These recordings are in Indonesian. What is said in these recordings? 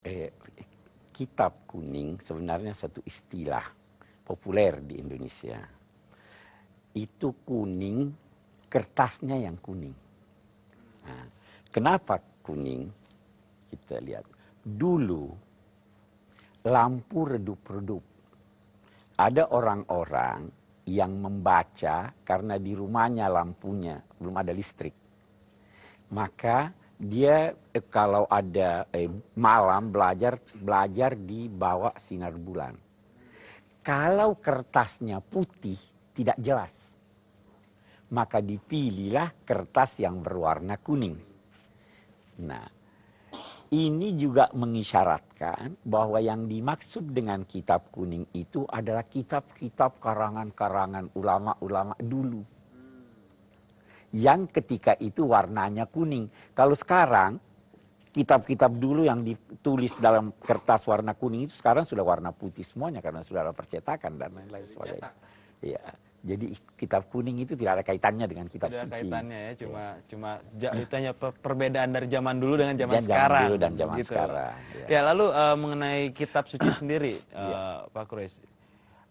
Eh, kitab kuning sebenarnya satu istilah populer di Indonesia. Itu kuning, kertasnya yang kuning. Nah, kenapa kuning? Kita lihat. Dulu lampu redup-redup. Ada orang-orang yang membaca karena di rumahnya lampunya belum ada listrik. Maka dia eh, kalau ada eh, malam belajar belajar di bawah sinar bulan. Kalau kertasnya putih tidak jelas, maka dipilihlah kertas yang berwarna kuning. Nah, ini juga mengisyaratkan bahwa yang dimaksud dengan kitab kuning itu adalah kitab-kitab karangan-karangan ulama-ulama dulu yang ketika itu warnanya kuning. Kalau sekarang kitab-kitab dulu yang ditulis dalam kertas warna kuning itu sekarang sudah warna putih semuanya karena sudah ada percetakan dan lain-lain sebagainya. Iya. Jadi kitab kuning itu tidak ada kaitannya dengan kitab tidak suci. Tidak kaitannya ya, iya. cuma ya. cuma ditanya perbedaan dari zaman dulu dengan zaman, zaman sekarang. dulu dan zaman gitu. sekarang. Ya, ya lalu uh, mengenai kitab suci sendiri, uh, ya. Pak Kures,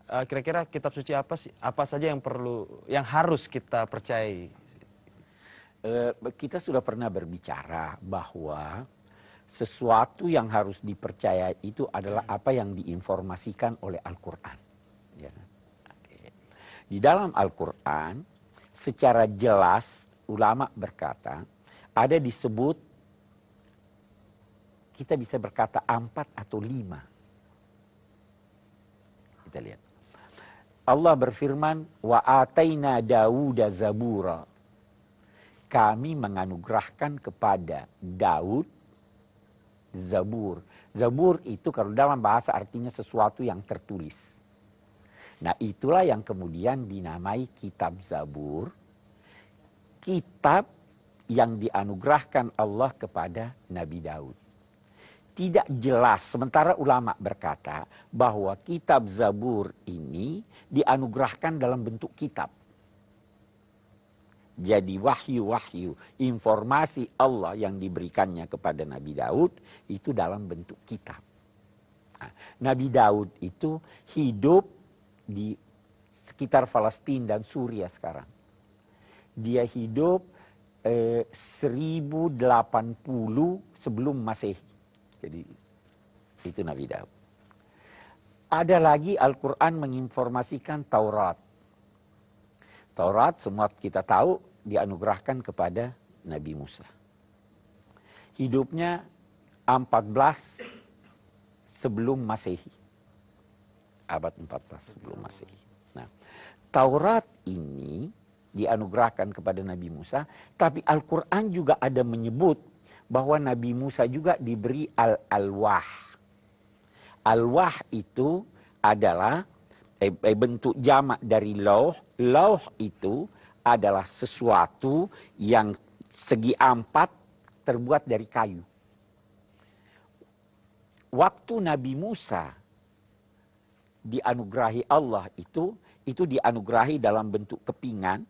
eh, kira-kira kitab suci apa sih apa saja yang perlu yang harus kita percayai Eh, kita sudah pernah berbicara bahwa sesuatu yang harus dipercaya itu adalah hmm. apa yang diinformasikan oleh Al-Quran. Ya. Kan? Di dalam Al-Quran secara jelas ulama berkata ada disebut kita bisa berkata empat atau lima. Kita lihat. Allah berfirman wa ataina Dawuda zabura kami menganugerahkan kepada Daud Zabur. Zabur itu kalau dalam bahasa artinya sesuatu yang tertulis. Nah itulah yang kemudian dinamai kitab Zabur. Kitab yang dianugerahkan Allah kepada Nabi Daud. Tidak jelas, sementara ulama berkata bahwa kitab Zabur ini dianugerahkan dalam bentuk kitab jadi wahyu-wahyu informasi Allah yang diberikannya kepada Nabi Daud itu dalam bentuk kitab. Nah, Nabi Daud itu hidup di sekitar Palestina dan Suria sekarang. Dia hidup eh, 1080 sebelum Masehi. Jadi itu Nabi Daud. Ada lagi Al-Quran menginformasikan Taurat. Taurat semua kita tahu dianugerahkan kepada Nabi Musa. Hidupnya 14 sebelum Masehi. Abad 14 sebelum Masehi. Nah, Taurat ini dianugerahkan kepada Nabi Musa, tapi Al-Qur'an juga ada menyebut bahwa Nabi Musa juga diberi al-alwah. Alwah itu adalah eh, eh, bentuk jamak dari lauh. Lauh itu adalah sesuatu yang segi empat terbuat dari kayu. Waktu Nabi Musa dianugerahi Allah itu, itu dianugerahi dalam bentuk kepingan,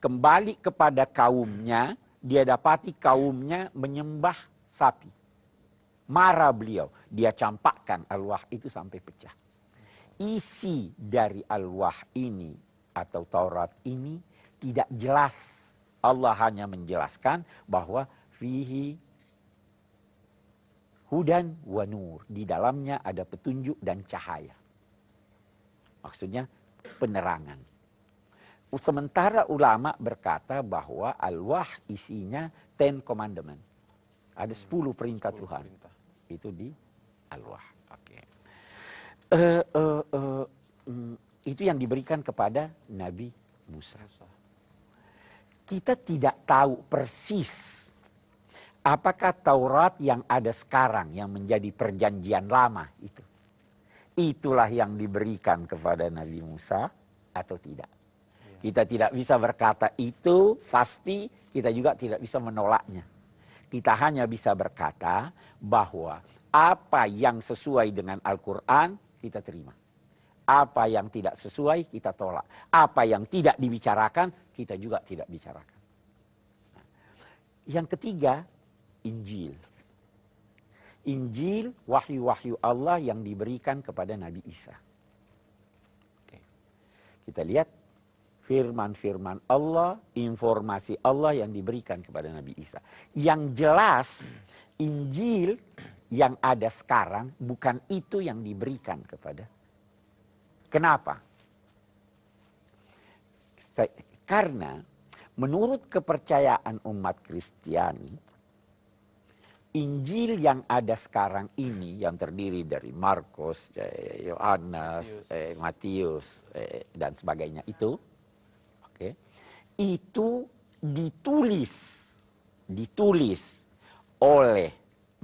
kembali kepada kaumnya, dia dapati kaumnya menyembah sapi. Marah beliau, dia campakkan alwah itu sampai pecah. Isi dari alwah ini atau Taurat ini tidak jelas. Allah hanya menjelaskan bahwa fihi hudan wa nur. Di dalamnya ada petunjuk dan cahaya. Maksudnya penerangan. Sementara ulama berkata bahwa al-wah isinya ten commandment. Ada sepuluh hmm, perintah Tuhan. Itu di al-wah. Oke. Okay. Uh, eh, uh, eh, uh, eh, um, mm, itu yang diberikan kepada Nabi Musa. Musa kita tidak tahu persis apakah Taurat yang ada sekarang yang menjadi perjanjian lama itu. Itulah yang diberikan kepada Nabi Musa atau tidak. Iya. Kita tidak bisa berkata itu pasti, kita juga tidak bisa menolaknya. Kita hanya bisa berkata bahwa apa yang sesuai dengan Al-Quran kita terima. Apa yang tidak sesuai kita tolak. Apa yang tidak dibicarakan kita juga tidak bicarakan. yang ketiga, Injil. Injil wahyu-wahyu Allah yang diberikan kepada Nabi Isa. Kita lihat firman-firman Allah, informasi Allah yang diberikan kepada Nabi Isa. Yang jelas Injil yang ada sekarang bukan itu yang diberikan kepada. Kenapa? Karena menurut kepercayaan umat Kristiani, Injil yang ada sekarang ini yang terdiri dari Markus, eh, Yohanes, eh, Matius eh, dan sebagainya itu, oke, okay, itu ditulis, ditulis oleh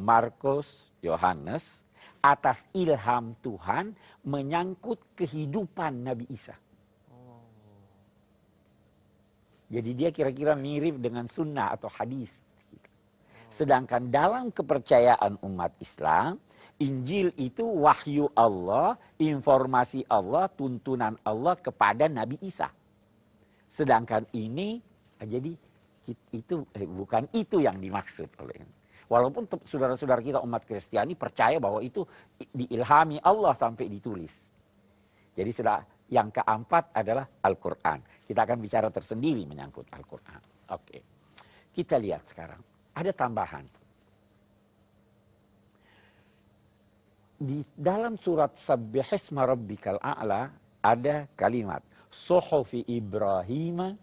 Markus, Yohanes atas ilham Tuhan menyangkut kehidupan Nabi Isa. Jadi dia kira-kira mirip dengan sunnah atau hadis. Sedangkan dalam kepercayaan umat Islam, Injil itu wahyu Allah, informasi Allah, tuntunan Allah kepada Nabi Isa. Sedangkan ini, jadi itu eh, bukan itu yang dimaksud oleh ini. Walaupun saudara-saudara kita umat Kristiani percaya bahwa itu diilhami Allah sampai ditulis. Jadi sudah yang keempat adalah Al-Quran. Kita akan bicara tersendiri menyangkut Al-Quran. Oke. Kita lihat sekarang. Ada tambahan. Di dalam surat Sabihis Marabbikal A'la ada kalimat Sohofi Ibrahim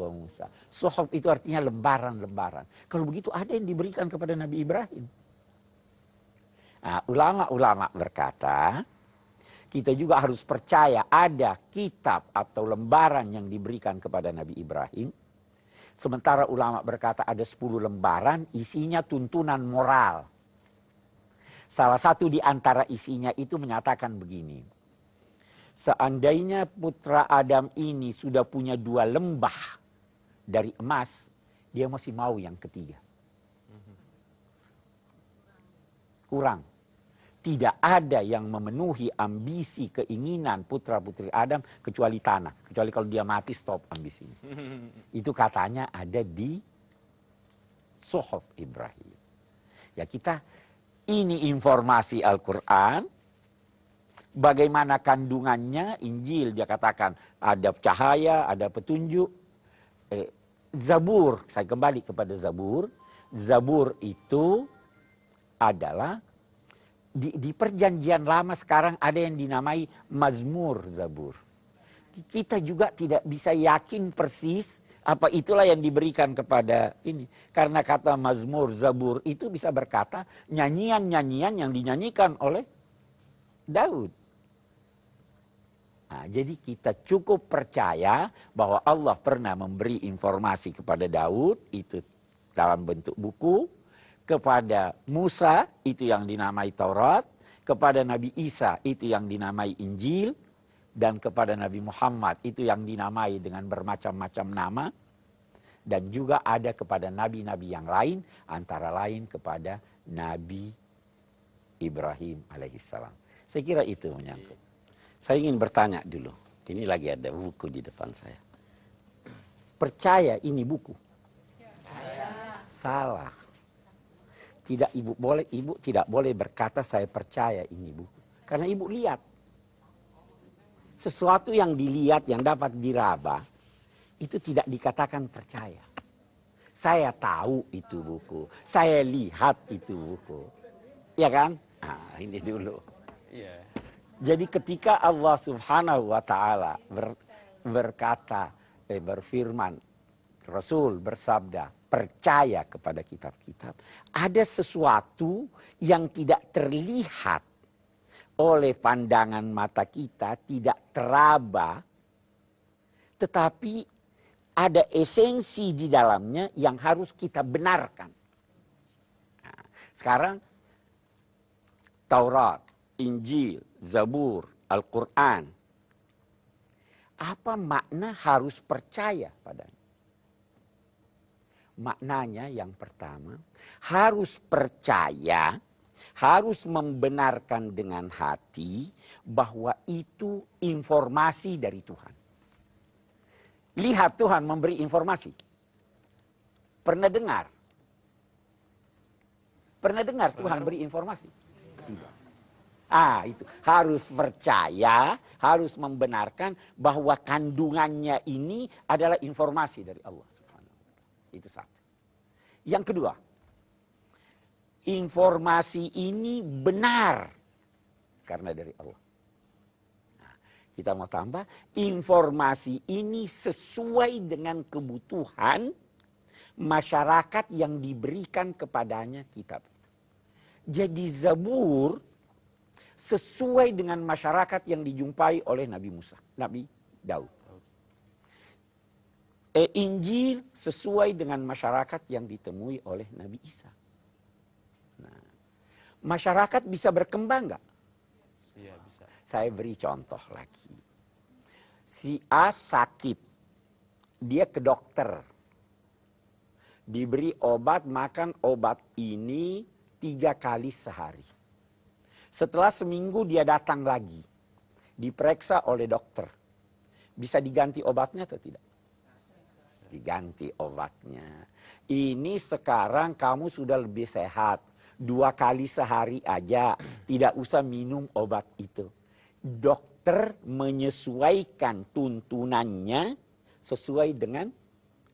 wa Musa. Sohof itu artinya lembaran-lembaran. Kalau begitu ada yang diberikan kepada Nabi Ibrahim. Nah, ulama-ulama berkata, kita juga harus percaya ada kitab atau lembaran yang diberikan kepada Nabi Ibrahim. Sementara ulama berkata ada 10 lembaran isinya tuntunan moral. Salah satu di antara isinya itu menyatakan begini. Seandainya putra Adam ini sudah punya dua lembah dari emas, dia masih mau yang ketiga. Mhm. Kurang tidak ada yang memenuhi ambisi keinginan putra putri Adam kecuali tanah kecuali kalau dia mati stop ambisinya itu katanya ada di Sohof Ibrahim ya kita ini informasi Al-Quran bagaimana kandungannya Injil dia katakan ada cahaya ada petunjuk eh, Zabur saya kembali kepada Zabur Zabur itu adalah di, di perjanjian lama sekarang ada yang dinamai mazmur zabur. Kita juga tidak bisa yakin persis apa itulah yang diberikan kepada ini. Karena kata mazmur zabur itu bisa berkata nyanyian-nyanyian yang dinyanyikan oleh Daud. Nah, jadi kita cukup percaya bahwa Allah pernah memberi informasi kepada Daud itu dalam bentuk buku kepada Musa itu yang dinamai Taurat, kepada Nabi Isa itu yang dinamai Injil, dan kepada Nabi Muhammad itu yang dinamai dengan bermacam-macam nama, dan juga ada kepada nabi-nabi yang lain, antara lain kepada Nabi Ibrahim alaihissalam. Saya kira itu menyangkut. Saya ingin bertanya dulu. Ini lagi ada buku di depan saya. Percaya ini buku? Percaya. Salah tidak ibu boleh ibu tidak boleh berkata saya percaya ini bu karena ibu lihat sesuatu yang dilihat yang dapat diraba itu tidak dikatakan percaya saya tahu itu buku saya lihat itu buku ya kan nah, ini dulu iya. jadi ketika Allah Subhanahu Wa Taala ber, berkata eh, berfirman Rasul bersabda percaya kepada kitab-kitab, ada sesuatu yang tidak terlihat oleh pandangan mata kita, tidak teraba, tetapi ada esensi di dalamnya yang harus kita benarkan. Nah, sekarang Taurat, Injil, Zabur, Al-Quran. Apa makna harus percaya padanya? Maknanya yang pertama, harus percaya, harus membenarkan dengan hati bahwa itu informasi dari Tuhan. Lihat Tuhan memberi informasi. Pernah dengar? Pernah dengar Tuhan beri informasi? Tidak. Ah, itu harus percaya, harus membenarkan bahwa kandungannya ini adalah informasi dari Allah. Itu satu. Yang kedua, informasi ini benar karena dari Allah. Nah, kita mau tambah, informasi ini sesuai dengan kebutuhan masyarakat yang diberikan kepadanya kitab Jadi Zabur sesuai dengan masyarakat yang dijumpai oleh Nabi Musa, Nabi Daud eh, Injil sesuai dengan masyarakat yang ditemui oleh Nabi Isa. Nah, masyarakat bisa berkembang nggak? Iya bisa. Saya beri contoh lagi. Si A sakit, dia ke dokter, diberi obat, makan obat ini tiga kali sehari. Setelah seminggu dia datang lagi, diperiksa oleh dokter. Bisa diganti obatnya atau tidak? diganti obatnya. Ini sekarang kamu sudah lebih sehat. Dua kali sehari aja, tidak usah minum obat itu. Dokter menyesuaikan tuntunannya sesuai dengan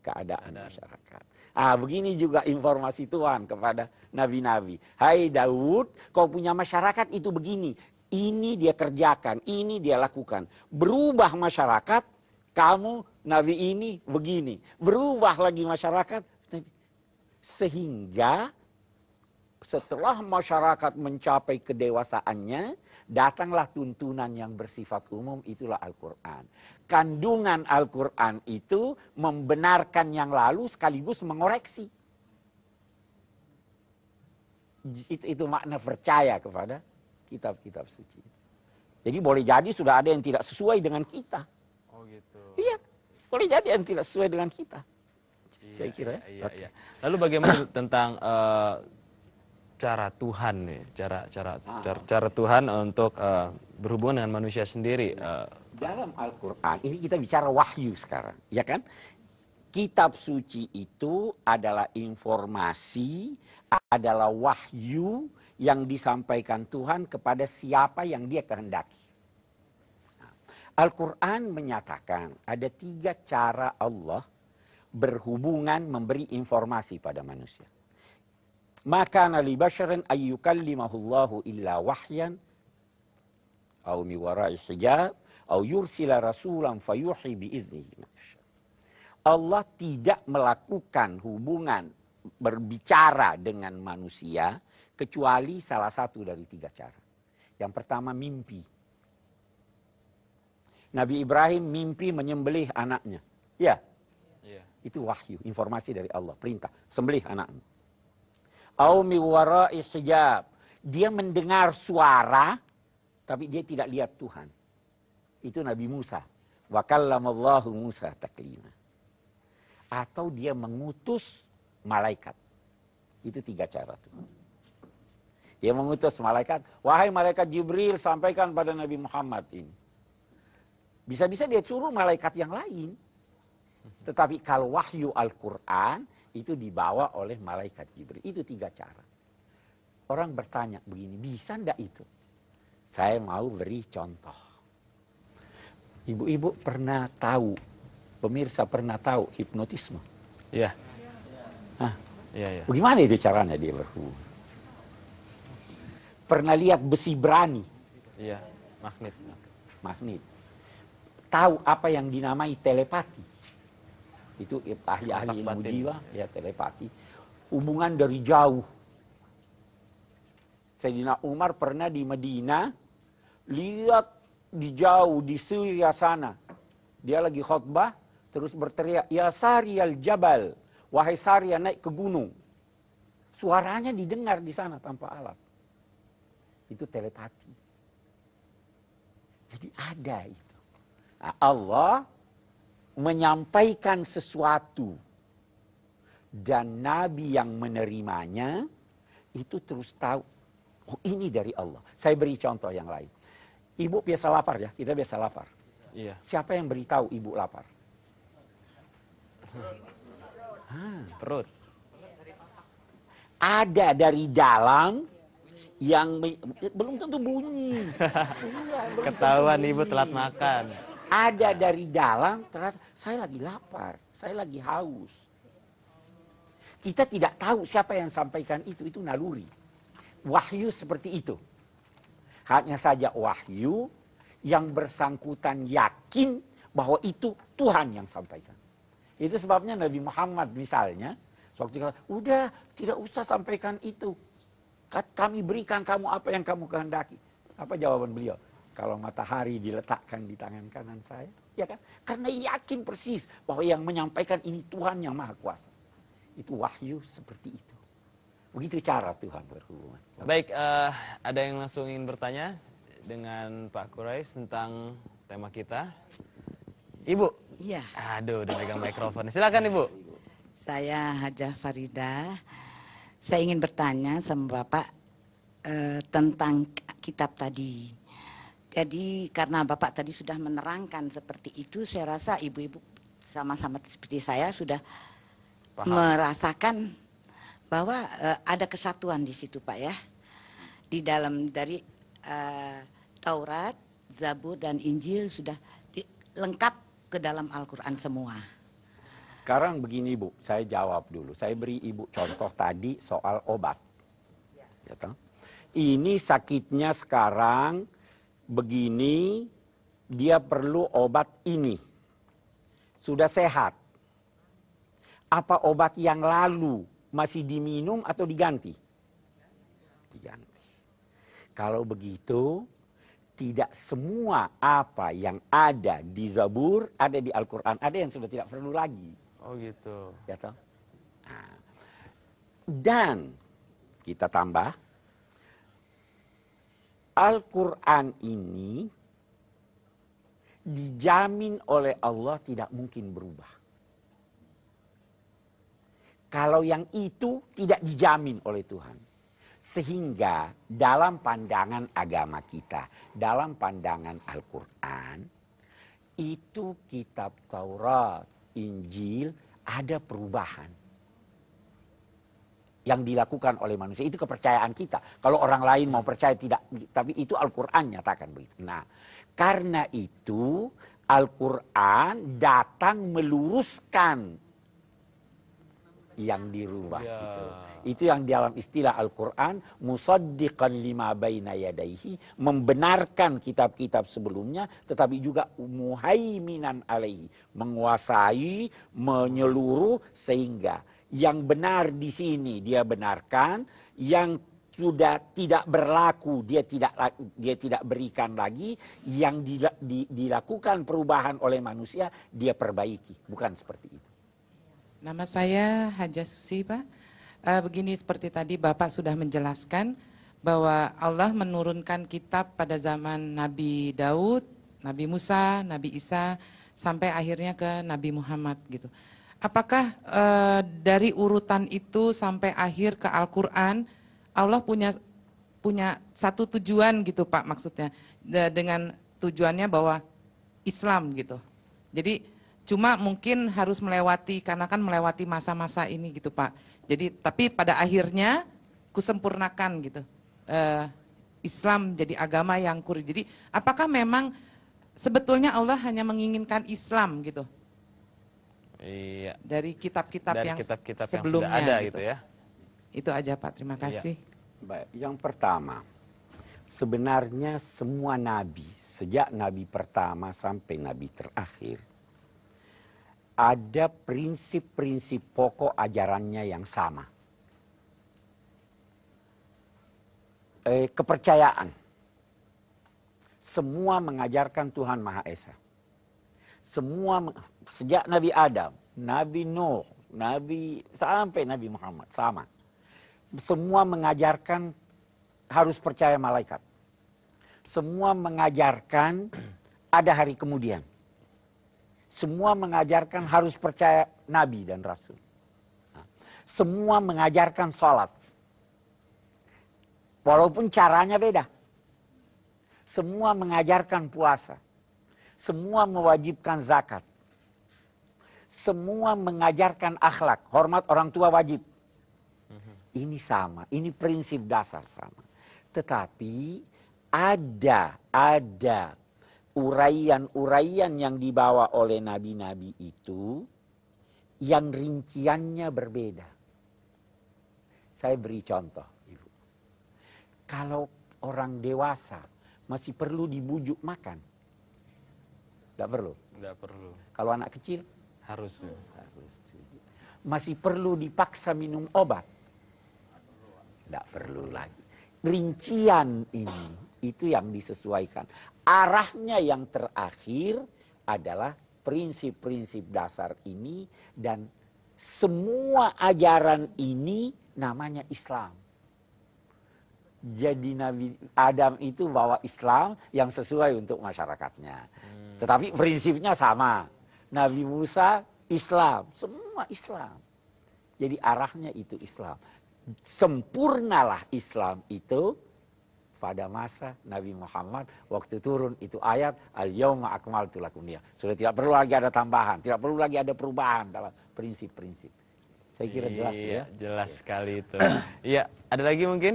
keadaan masyarakat. Ah, begini juga informasi Tuhan kepada nabi-nabi. Hai Daud, kau punya masyarakat itu begini. Ini dia kerjakan, ini dia lakukan. Berubah masyarakat, kamu nabi ini begini. Berubah lagi masyarakat. Sehingga setelah masyarakat mencapai kedewasaannya, datanglah tuntunan yang bersifat umum itulah Al-Quran. Kandungan Al-Quran itu membenarkan yang lalu sekaligus mengoreksi. Itu, itu makna percaya kepada kitab-kitab suci. Jadi boleh jadi sudah ada yang tidak sesuai dengan kita. Iya, boleh jadi yang tidak sesuai dengan kita. Iya, Saya kira. ya. iya, okay. iya. Lalu bagaimana tentang uh, cara Tuhan nih, cara cara ah. cara, cara Tuhan eh, untuk uh, berhubungan dengan manusia sendiri? Uh, Dalam Al-Qur'an ini kita bicara wahyu sekarang, ya kan? Kitab suci itu adalah informasi, adalah wahyu yang disampaikan Tuhan kepada siapa yang dia kehendaki. Al-Quran menyatakan ada tiga cara Allah berhubungan memberi informasi pada manusia. Maka nali basharan ayyukallimahullahu illa wahyan au miwarai hijab au yursila rasulan fayuhi biiznihi Allah tidak melakukan hubungan berbicara dengan manusia kecuali salah satu dari tiga cara. Yang pertama mimpi. Nabi Ibrahim mimpi menyembelih anaknya. Ya. ya. Itu wahyu, informasi dari Allah, perintah, sembelih anakmu. Au mi wara'i hijab. Dia mendengar suara tapi dia tidak lihat Tuhan. Itu Nabi Musa. Wa kallamallahu Musa taklima. Atau dia mengutus malaikat. Itu tiga cara tuh. Dia mengutus malaikat, wahai malaikat Jibril sampaikan pada Nabi Muhammad ini bisa-bisa dia suruh malaikat yang lain. Tetapi kalau wahyu Al-Quran itu dibawa oleh malaikat Jibril. Itu tiga cara. Orang bertanya begini, bisa ndak itu? Saya mau beri contoh. Ibu-ibu pernah tahu, pemirsa pernah tahu hipnotisme? Iya. Yeah. Iya, iya. Bagaimana itu caranya dia berhubung? Pernah lihat besi berani? Iya, magnet. Magnet tahu apa yang dinamai telepati. Itu ya, ahli-ahli ilmu jiwa, ya telepati. Hubungan dari jauh. Sayyidina Umar pernah di Medina, lihat di jauh, di Syria sana. Dia lagi khutbah, terus berteriak, Ya Sari al Jabal, wahai Sari naik ke gunung. Suaranya didengar di sana tanpa alat. Itu telepati. Jadi ada itu. Nah, Allah menyampaikan sesuatu dan nabi yang menerimanya itu terus tahu oh ini dari Allah. Saya beri contoh yang lain. Ibu biasa lapar ya, kita biasa lapar. Iya. Siapa yang beritahu ibu lapar? Hmm, perut. Ada dari dalam yang belum tentu bunyi. Iya, Ketahuan ibu telat makan ada dari dalam terasa saya lagi lapar, saya lagi haus. Kita tidak tahu siapa yang sampaikan itu, itu naluri. Wahyu seperti itu. Hanya saja wahyu yang bersangkutan yakin bahwa itu Tuhan yang sampaikan. Itu sebabnya Nabi Muhammad misalnya, waktu kata, udah tidak usah sampaikan itu. Kami berikan kamu apa yang kamu kehendaki. Apa jawaban beliau? kalau matahari diletakkan di tangan kanan saya, ya kan? Karena yakin persis bahwa yang menyampaikan ini Tuhan yang Maha Kuasa. Itu wahyu seperti itu. Begitu cara Tuhan berhubungan. Baik, uh, ada yang langsung ingin bertanya dengan Pak Kurais tentang tema kita. Ibu. Iya. Aduh, udah pegang mikrofon. Silakan Ibu. Saya Hajah Farida. Saya ingin bertanya sama Bapak uh, tentang kitab tadi jadi karena Bapak tadi sudah menerangkan seperti itu, saya rasa ibu-ibu sama-sama seperti saya sudah Paham. merasakan bahwa uh, ada kesatuan di situ, Pak ya. Di dalam dari uh, Taurat, Zabur dan Injil sudah lengkap ke dalam Al-Qur'an semua. Sekarang begini, ibu, saya jawab dulu. Saya beri Ibu contoh tadi soal obat. ya, ya Ini sakitnya sekarang begini, dia perlu obat ini. Sudah sehat. Apa obat yang lalu masih diminum atau diganti? Diganti. Kalau begitu, tidak semua apa yang ada di Zabur, ada di Al-Quran, ada yang sudah tidak perlu lagi. Oh gitu. Ya toh? Nah. Dan kita tambah, Al-Quran ini dijamin oleh Allah tidak mungkin berubah. Kalau yang itu tidak dijamin oleh Tuhan. Sehingga dalam pandangan agama kita, dalam pandangan Al-Quran, itu kitab Taurat, Injil ada perubahan yang dilakukan oleh manusia itu kepercayaan kita. Kalau orang lain mau percaya tidak, tapi itu Al-Qur'an nyatakan begitu. Nah, karena itu Al-Qur'an datang meluruskan yang dirubah ya. itu. Itu yang dalam istilah Al-Qur'an musaddiqan lima baina yadaihi membenarkan kitab-kitab sebelumnya tetapi juga muhaiminan alaihi menguasai menyeluruh sehingga yang benar di sini dia benarkan, yang sudah tidak berlaku dia tidak dia tidak berikan lagi yang dilakukan perubahan oleh manusia dia perbaiki bukan seperti itu nama saya Haja Susi pak uh, begini seperti tadi bapak sudah menjelaskan bahwa Allah menurunkan kitab pada zaman Nabi Daud Nabi Musa Nabi Isa sampai akhirnya ke Nabi Muhammad gitu Apakah e, dari urutan itu sampai akhir ke Al-Quran, Allah punya punya satu tujuan gitu Pak maksudnya dengan tujuannya bahwa Islam gitu. Jadi cuma mungkin harus melewati karena kan melewati masa-masa ini gitu Pak. Jadi tapi pada akhirnya kusempurnakan gitu E, Islam jadi agama yang kuri. Jadi apakah memang sebetulnya Allah hanya menginginkan Islam gitu? Iya. Dari kitab-kitab yang kitab-kitab sebelumnya yang sudah ada gitu. gitu ya. ya. Itu aja Pak, terima iya. kasih. Iya. Baik, yang pertama, sebenarnya semua nabi sejak nabi pertama sampai nabi terakhir ada prinsip-prinsip pokok ajarannya yang sama. Eh, kepercayaan. Semua mengajarkan Tuhan Maha Esa semua sejak Nabi Adam, Nabi Nuh, Nabi sampai Nabi Muhammad sama. Semua mengajarkan harus percaya malaikat. Semua mengajarkan ada hari kemudian. Semua mengajarkan harus percaya nabi dan rasul. Nah, semua mengajarkan sholat. Walaupun caranya beda. Semua mengajarkan puasa semua mewajibkan zakat. Semua mengajarkan akhlak, hormat orang tua wajib. Ini sama, ini prinsip dasar sama. Tetapi ada, ada uraian-uraian yang dibawa oleh nabi-nabi itu yang rinciannya berbeda. Saya beri contoh, Ibu. Kalau orang dewasa masih perlu dibujuk makan, tidak perlu. Tidak perlu. Kalau anak kecil harus. Harus. Masih perlu dipaksa minum obat. Tidak perlu lagi. Rincian ini itu yang disesuaikan. Arahnya yang terakhir adalah prinsip-prinsip dasar ini dan semua ajaran ini namanya Islam jadi Nabi Adam itu bawa Islam yang sesuai untuk masyarakatnya. Hmm. Tetapi prinsipnya sama. Nabi Musa Islam, semua Islam. Jadi arahnya itu Islam. Sempurnalah Islam itu pada masa Nabi Muhammad waktu turun itu ayat al yauma akmaltu lakum Sudah tidak perlu lagi ada tambahan, tidak perlu lagi ada perubahan dalam prinsip-prinsip. Saya kira jelas iya, ya. Jelas iya. sekali itu. Iya, ada lagi mungkin?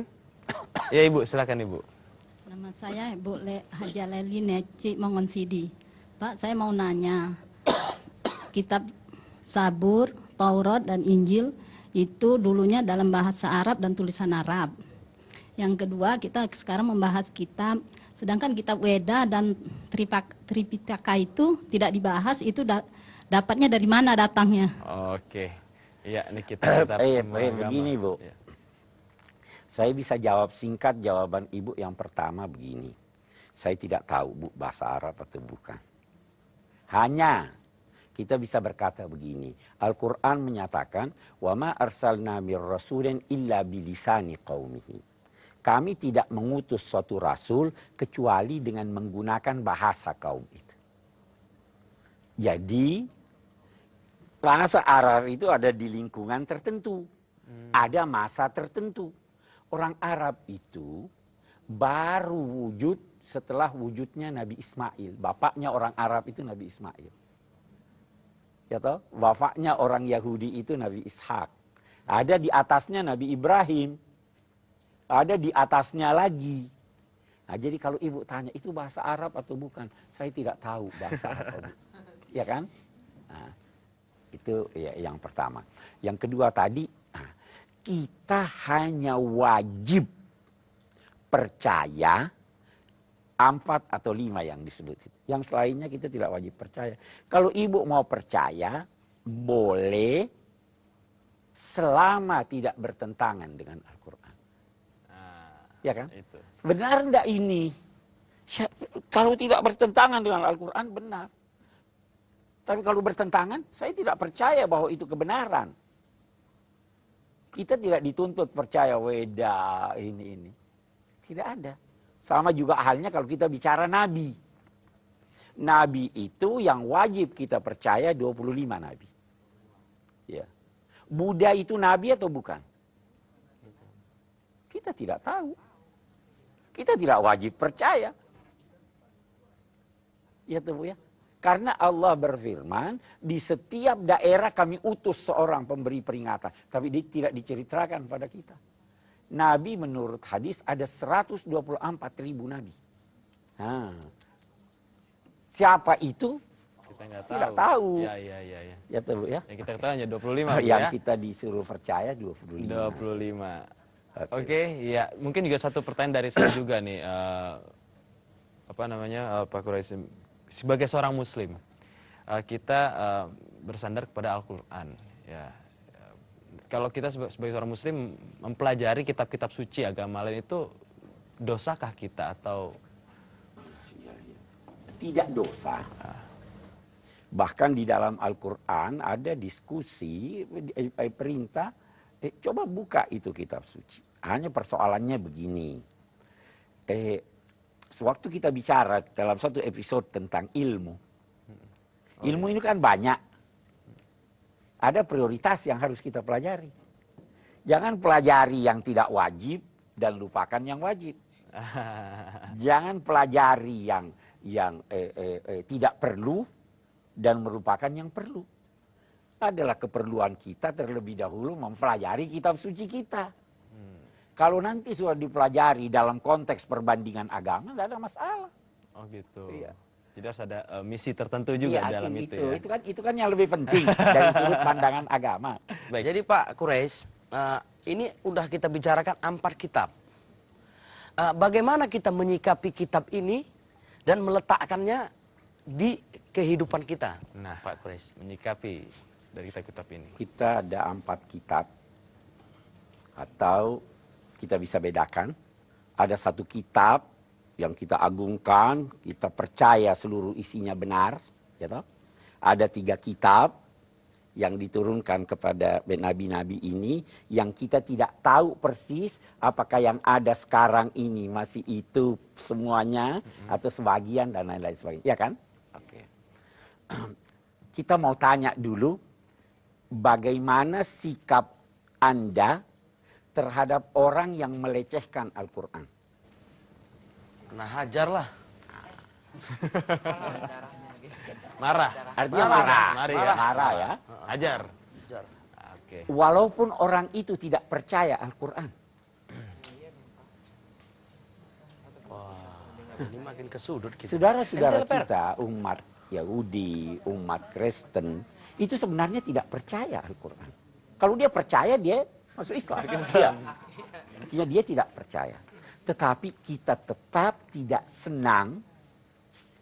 Ya Ibu, silakan Ibu. Nama saya Ibu Le Haja Leli Neci Mongon Sidi. Pak, saya mau nanya. Kitab Sabur, Taurat, dan Injil itu dulunya dalam bahasa Arab dan tulisan Arab. Yang kedua, kita sekarang membahas kitab, sedangkan kitab Weda dan Tripitaka itu tidak dibahas, itu da dapatnya dari mana datangnya? Oke. Iya, ini kita. Eh, begini, Bu. Ya. Saya bisa jawab singkat jawaban ibu yang pertama begini. Saya tidak tahu bu bahasa Arab atau bukan. Hanya kita bisa berkata begini. Al-Quran menyatakan, وَمَا أَرْسَلْنَا مِنْ رَسُولٍ إِلَّا بِلِسَانِ قَوْمِهِ kami tidak mengutus suatu rasul kecuali dengan menggunakan bahasa kaum itu. Jadi bahasa Arab itu ada di lingkungan tertentu, hmm. ada masa tertentu orang Arab itu baru wujud setelah wujudnya Nabi Ismail. Bapaknya orang Arab itu Nabi Ismail. Ya toh? Bapaknya orang Yahudi itu Nabi Ishak. Ada di atasnya Nabi Ibrahim. Ada di atasnya lagi. Nah, jadi kalau ibu tanya itu bahasa Arab atau bukan, saya tidak tahu bahasa Arab. ya kan? Nah, itu ya yang pertama. Yang kedua tadi kita hanya wajib percaya empat atau lima yang disebut. itu Yang selainnya kita tidak wajib percaya. Kalau ibu mau percaya, boleh selama tidak bertentangan dengan Al-Quran. Ah, ya kan? Itu. Benar enggak ini? Kalau tidak bertentangan dengan Al-Quran, benar. Tapi kalau bertentangan, saya tidak percaya bahwa itu kebenaran. Kita tidak dituntut percaya weda ini ini. Tidak ada. Sama juga halnya kalau kita bicara nabi. Nabi itu yang wajib kita percaya 25 nabi. Ya. Buddha itu nabi atau bukan? Kita tidak tahu. Kita tidak wajib percaya. Ya tuh ya. Karena Allah berfirman, di setiap daerah kami utus seorang pemberi peringatan. Tapi dia tidak diceritakan pada kita. Nabi menurut hadis ada 124 ribu nabi. Nah, siapa itu? Kita nggak tahu. Tidak tahu. Ya, ya, ya. Ya, ya tahu ya. Yang kita tahu hanya 25. Yang ya. kita disuruh percaya 25. 25. Oke, okay. okay, ya mungkin juga satu pertanyaan dari saya juga nih, uh, apa namanya uh, Pak Kuraisim sebagai seorang muslim eh, kita eh, bersandar kepada Al-Qur'an ya. Kalau kita sebagai seorang muslim mempelajari kitab-kitab suci agama lain itu dosakah kita atau tidak dosa. Bahkan di dalam Al-Qur'an ada diskusi eh, perintah eh, coba buka itu kitab suci. Hanya persoalannya begini. Eh, sewaktu kita bicara dalam satu episode tentang ilmu, oh, ilmu iya. ini kan banyak. Ada prioritas yang harus kita pelajari. Jangan pelajari yang tidak wajib dan lupakan yang wajib. Jangan pelajari yang yang eh, eh, eh, tidak perlu dan merupakan yang perlu. Adalah keperluan kita terlebih dahulu mempelajari kitab suci kita. Kalau nanti sudah dipelajari dalam konteks perbandingan agama, nggak ada masalah. Oh gitu. Iya. Jadi harus ada uh, misi tertentu juga iya, dalam itu. Itu, gitu. ya. itu kan itu kan yang lebih penting dari sudut pandangan agama. Baik. Jadi Pak Kureis, uh, eh, ini udah kita bicarakan empat kitab. Uh, bagaimana kita menyikapi kitab ini dan meletakkannya di kehidupan kita? Nah, Pak Kureis, menyikapi dari kitab-kitab ini. Kita ada empat kitab atau kita bisa bedakan. Ada satu kitab yang kita agungkan, kita percaya seluruh isinya benar. Ya toh? Ada tiga kitab yang diturunkan kepada nabi-nabi ini yang kita tidak tahu persis apakah yang ada sekarang ini masih itu semuanya atau sebagian dan lain-lain sebagainya ya kan oke kita mau tanya dulu bagaimana sikap Anda terhadap orang yang melecehkan Al-Quran. Kena hajar lah. marah. Artinya marah. Marah, marah, ya? marah ya. Hajar. hajar. Okay. Walaupun orang itu tidak percaya Al-Quran. Ini makin kesudut kita. Saudara-saudara kita, umat Yahudi, umat Kristen, itu sebenarnya tidak percaya Al-Quran. Kalau dia percaya, dia masuk Islam. ya. Artinya dia tidak percaya. Tetapi kita tetap tidak senang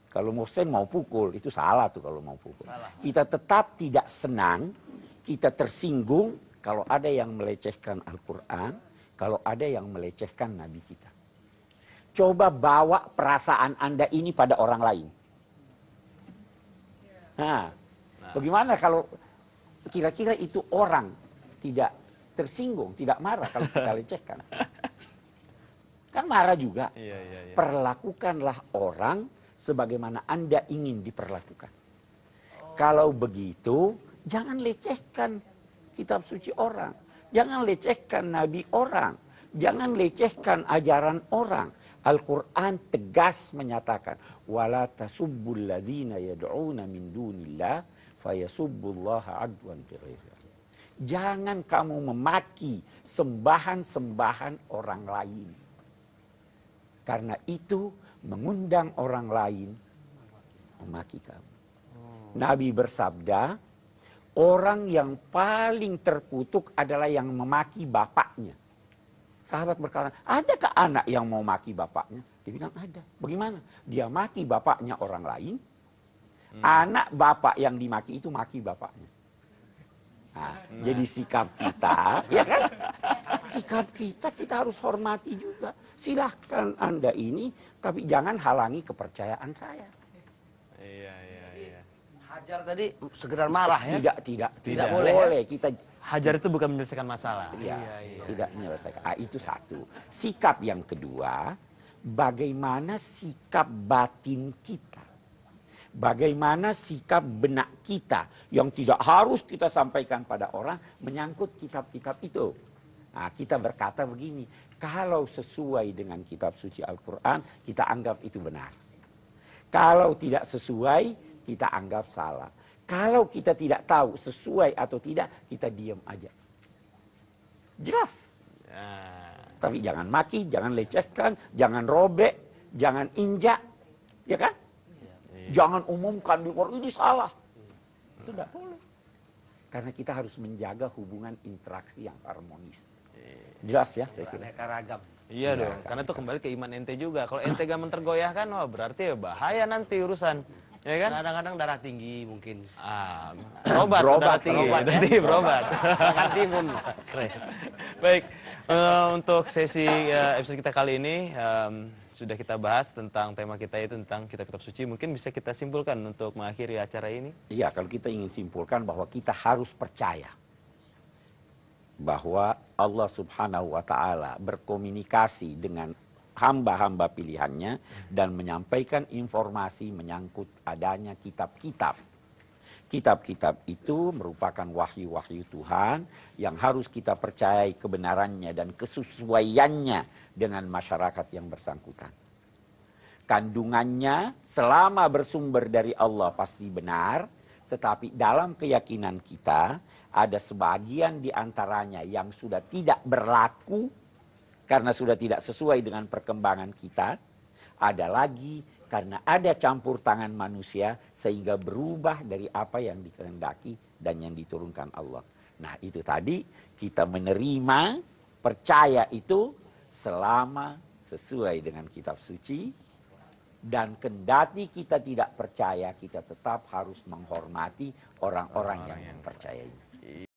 kalau Muslim mau pukul, itu salah tuh kalau mau pukul. Salah. Kita tetap tidak senang, kita tersinggung kalau ada yang melecehkan Al-Quran, kalau ada yang melecehkan Nabi kita. Coba bawa perasaan Anda ini pada orang lain. Nah, nah. bagaimana kalau kira-kira itu orang tidak tersinggung, tidak marah kalau kita lecehkan. kan marah juga. Iya, iya, iya. Perlakukanlah orang sebagaimana Anda ingin diperlakukan. Oh. Kalau begitu, jangan lecehkan kitab suci orang. Jangan lecehkan nabi orang. Jangan lecehkan ajaran orang. Al-Quran tegas menyatakan, wala tasubbul ladzina yad'una min dunillah fayasubbullaha adwan bighairi Jangan kamu memaki sembahan-sembahan orang lain. Karena itu mengundang orang lain memaki kamu. Oh. Nabi bersabda, orang yang paling terkutuk adalah yang memaki bapaknya. Sahabat berkata, adakah anak yang mau maki bapaknya? Dia bilang ada. Bagaimana? Dia maki bapaknya orang lain. Hmm. Anak bapak yang dimaki itu maki bapaknya kita. Nah. Jadi sikap kita, ya kan? Sikap kita kita harus hormati juga. Silahkan Anda ini, tapi jangan halangi kepercayaan saya. Iya, iya, iya. Hajar tadi segera marah ya? Tidak, tidak, tidak, tidak boleh. Ya? boleh. Kita hajar itu bukan menyelesaikan masalah. Iya, iya, iya. Tidak menyelesaikan. Ah, itu satu. Sikap yang kedua, bagaimana sikap batin kita Bagaimana sikap benak kita yang tidak harus kita sampaikan pada orang menyangkut kitab-kitab itu. Nah, kita berkata begini, kalau sesuai dengan kitab suci Al-Quran, kita anggap itu benar. Kalau tidak sesuai, kita anggap salah. Kalau kita tidak tahu sesuai atau tidak, kita diam aja. Jelas. Tapi jangan maki, jangan lecehkan, jangan robek, jangan injak. Ya kan? Jangan umumkan di luar ini salah. Itu tidak boleh. Karena kita harus menjaga hubungan interaksi yang harmonis. Iya. Jelas ya saya kira. Aneka Iya dong, karena itu kembali ke iman ente juga. Kalau ente gak tergoyahkan, wah berarti ya bahaya nanti urusan. Ya kan? Kadang-kadang darah tinggi mungkin. Ah, berobat, berobat darah tinggi. Iya. Berobat, ya? Nanti berobat. Makan timun. Keren. Baik, uh, untuk sesi uh, episode kita kali ini, um, sudah kita bahas tentang tema kita itu tentang kitab-kitab suci. Mungkin bisa kita simpulkan untuk mengakhiri acara ini. Iya, kalau kita ingin simpulkan bahwa kita harus percaya bahwa Allah Subhanahu wa taala berkomunikasi dengan hamba-hamba pilihannya dan menyampaikan informasi menyangkut adanya kitab-kitab Kitab-kitab itu merupakan wahyu-wahyu Tuhan yang harus kita percayai kebenarannya dan kesesuaiannya dengan masyarakat yang bersangkutan. Kandungannya selama bersumber dari Allah pasti benar, tetapi dalam keyakinan kita ada sebagian di antaranya yang sudah tidak berlaku karena sudah tidak sesuai dengan perkembangan kita. Ada lagi karena ada campur tangan manusia sehingga berubah dari apa yang dikehendaki dan yang diturunkan Allah. Nah, itu tadi kita menerima percaya itu selama sesuai dengan kitab suci dan kendati kita tidak percaya kita tetap harus menghormati orang-orang yang mempercayainya.